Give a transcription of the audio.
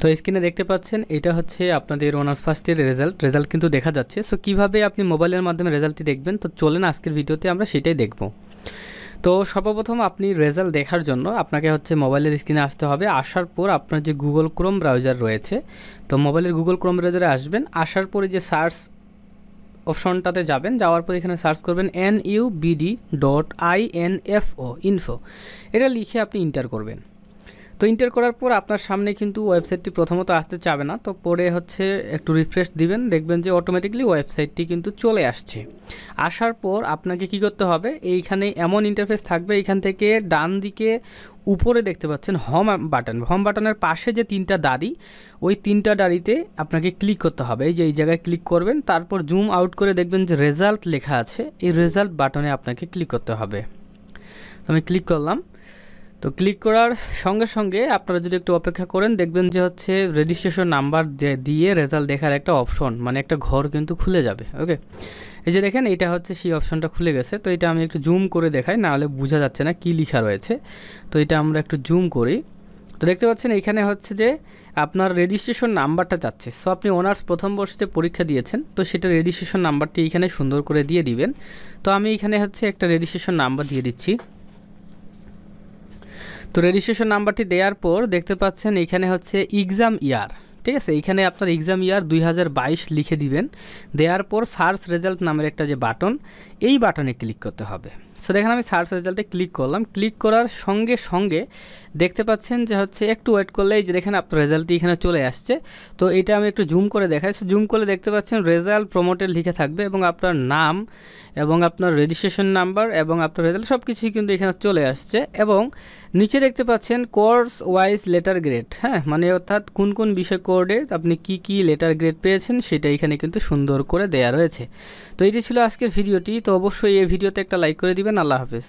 তো স্ক্রিনে দেখতে পাচ্ছেন এটা হচ্ছে আপনাদের অনার্স ফার্স্ট ইয়ারের রেজাল্ট রেজাল্ট কিন্তু দেখা যাচ্ছে সো কীভাবে আপনি মোবাইলের মাধ্যমে রেজাল্টটি দেখবেন তো চলেন আজকের ভিডিওতে আমরা সেটাই দেখব তো সর্বপ্রথম আপনি রেজাল্ট দেখার জন্য আপনাকে হচ্ছে মোবাইলের স্ক্রিনে আসতে হবে আসার পর আপনার যে গুগল ক্রোম ব্রাউজার রয়েছে তো মোবাইলের গুগল ক্রোম ব্রাউজারে আসবেন আসার পরে যে সার্চ অপশনটাতে যাবেন যাওয়ার পর এখানে সার্চ করবেন N U BD dot I N F O info এটা লিখে আপনি ইন্টার করবেন তো ইন্টার করার পর আপনার সামনে কিন্তু ওয়েবসাইটটি প্রথমত আসতে চাবে না তো পরে হচ্ছে একটু রিফ্রেশ দিবেন দেখবেন যে অটোমেটিকলি ওয়েবসাইটটি কিন্তু চলে আসছে আসার পর আপনাকে কি করতে হবে এইখানে এমন ইন্টারফেস থাকবে এখান থেকে ডান দিকে উপরে দেখতে পাচ্ছেন হোম বাটন হোম বাটনের পাশে যে তিনটা দাড়ি ওই তিনটা দাড়িতে আপনাকে ক্লিক করতে হবে এই যে এই জায়গায় ক্লিক করবেন তারপর জুম আউট করে দেখবেন যে রেজাল্ট লেখা আছে এই রেজাল্ট বাটনে আপনাকে ক্লিক করতে হবে আমি ক্লিক করলাম তো ক্লিক করার সঙ্গে সঙ্গে আপনারা যদি একটু অপেক্ষা করেন দেখবেন যে হচ্ছে রেজিস্ট্রেশন নাম্বার দিয়ে রেজাল্ট দেখার একটা অপশন মানে একটা ঘর কিন্তু খুলে যাবে ওকে এই যে দেখেন এটা হচ্ছে সেই অপশনটা খুলে গেছে তো এটা আমি একটু জুম করে দেখাই নাহলে বোঝা যাচ্ছে না কি লেখা রয়েছে তো এটা আমরা একটু জুম করি তো দেখতে পাচ্ছেন এখানে হচ্ছে যে আপনার রেজিস্ট্রেশন নাম্বারটা চাচ্ছে সো আপনি অনার্স প্রথম বর্ষতে পরীক্ষা দিয়েছেন তো সেটা রেজিস্ট্রেশন নাম্বারটি এখানে সুন্দর করে দিয়ে দিবেন তো আমি এখানে হচ্ছে একটা রেজিস্ট্রেশন নাম্বার দিয়ে দিচ্ছি তো রেজিস্ট্রেশন নাম্বারটি দেওয়ার পর দেখতে পাচ্ছেন এখানে হচ্ছে এক্সাম ইয়ার ঠিক আছে এখানে আপনার এক্সাম ইয়ার দুই লিখে দিবেন দেওয়ার পর সার্চ রেজাল্ট নামের একটা যে বাটন এই বাটনে ক্লিক করতে হবে সো দেখেন আমি সার্চ রেজাল্টে ক্লিক করলাম ক্লিক করার সঙ্গে সঙ্গে দেখতে পাচ্ছেন যে হচ্ছে একটু ওয়েট করলেই যে দেখেন আপনার রেজাল্টটি এখানে চলে আসছে তো এটা আমি একটু জুম করে দেখাই সো জুম করলে দেখতে পাচ্ছেন রেজাল্ট প্রমোটেড লিখে থাকবে এবং আপনার নাম এবং আপনার রেজিস্ট্রেশন নাম্বার এবং আপনার রেজাল্ট সব কিছুই কিন্তু এখানে চলে আসছে এবং নিচে দেখতে পাচ্ছেন কোর্স ওয়াইজ লেটার গ্রেড হ্যাঁ মানে অর্থাৎ কোন কোন বিষয় কোর্ডে আপনি কি কি লেটার গ্রেড পেয়েছেন সেটা এখানে কিন্তু সুন্দর করে দেয়া রয়েছে তো এটি ছিল আজকের ভিডিওটি তো অবশ্যই এই ভিডিওতে একটা লাইক করে দিবেন দিবেন আল্লাহ হাফেজ